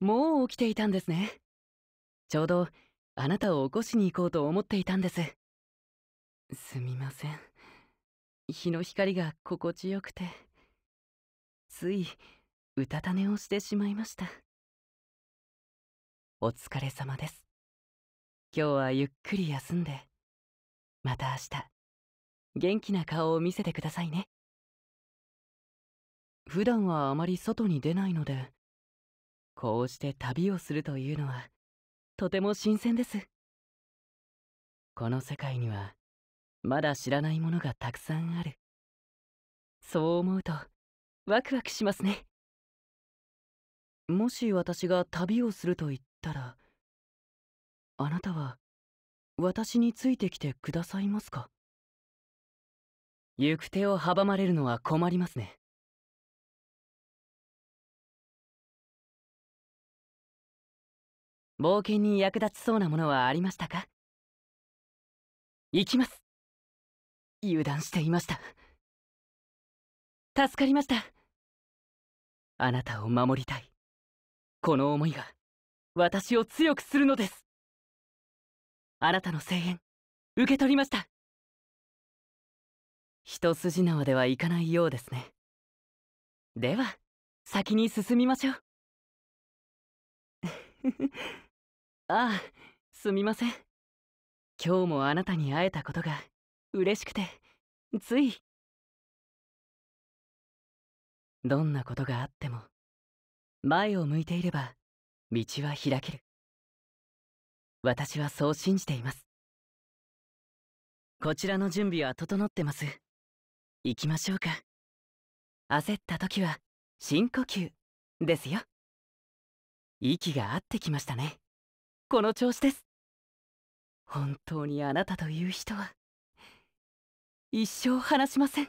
もう起きていたんですね。ちょうどあなたを起こしに行こうと思っていたんです。すみません。日の光が心地よくて、ついうたた寝をしてしまいました。お疲れ様です。今日はゆっくり休んで、また明日、元気な顔を見せてくださいね。普段はあまり外に出ないので、こうして旅をするというのはとても新鮮ですこの世界にはまだ知らないものがたくさんあるそう思うとワクワクしますねもし私が旅をすると言ったらあなたは私についてきてくださいますか行く手を阻まれるのは困りますね冒険に役立ちそうなものはありましたか行きます油断していました助かりましたあなたを守りたいこの思いが私を強くするのですあなたの声援受け取りました一筋縄ではいかないようですねでは先に進みましょうああすみません今日もあなたに会えたことが嬉しくてついどんなことがあっても前を向いていれば道は開ける私はそう信じていますこちらの準備は整ってます行きましょうか焦った時は深呼吸ですよ息が合ってきましたねこの調子です本当にあなたという人は一生話しません